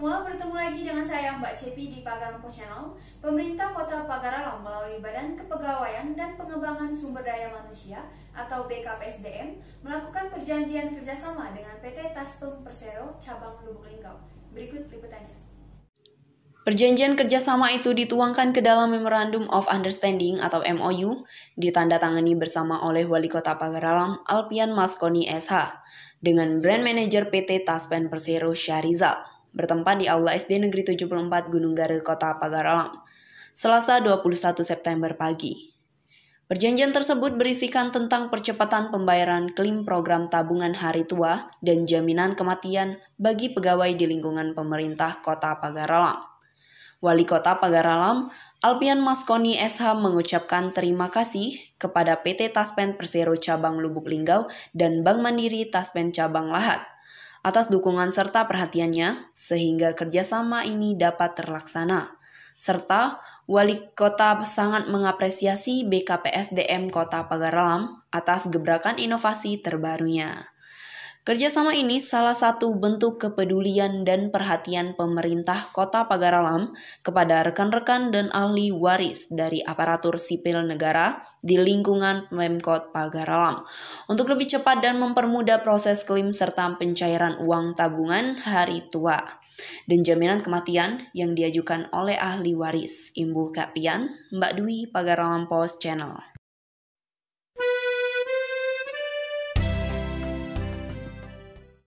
semua, bertemu lagi dengan saya Mbak Cepi di Pagar Lampung Channel. Pemerintah Kota Pagaralang melalui Badan Kepegawaian dan Pengembangan Sumber Daya Manusia atau BKPSDM melakukan perjanjian kerjasama dengan PT Taspem Persero Cabang Lubuk Linggau. Berikut liputannya. Perjanjian kerjasama itu dituangkan ke dalam Memorandum of Understanding atau MOU, ditandatangani bersama oleh Wali Kota Pagaralam Alpian Maskoni SH dengan Brand Manager PT Taspen Persero Syarizal bertempat di aula SD Negeri 74 Gunung Gare Kota Pagaralam, Selasa 21 September pagi. Perjanjian tersebut berisikan tentang percepatan pembayaran klaim program tabungan hari tua dan jaminan kematian bagi pegawai di lingkungan pemerintah Kota Pagaralam. Wali Kota Pagaralam, Alpian Maskoni SH mengucapkan terima kasih kepada PT Taspen Persero Cabang Lubuk Linggau dan Bank Mandiri Taspen Cabang Lahat atas dukungan serta perhatiannya sehingga kerjasama ini dapat terlaksana. Serta wali kota sangat mengapresiasi BKPSDM Kota Pagar Alam atas gebrakan inovasi terbarunya. Kerjasama ini salah satu bentuk kepedulian dan perhatian pemerintah Kota Pagaralam kepada rekan-rekan dan ahli waris dari aparatur sipil negara di lingkungan Pemkot Pagaralam. Untuk lebih cepat dan mempermudah proses klaim serta pencairan uang tabungan hari tua dan jaminan kematian yang diajukan oleh ahli waris. Imbuh Kapian, Mbak Dwi Pagaralam Post Channel.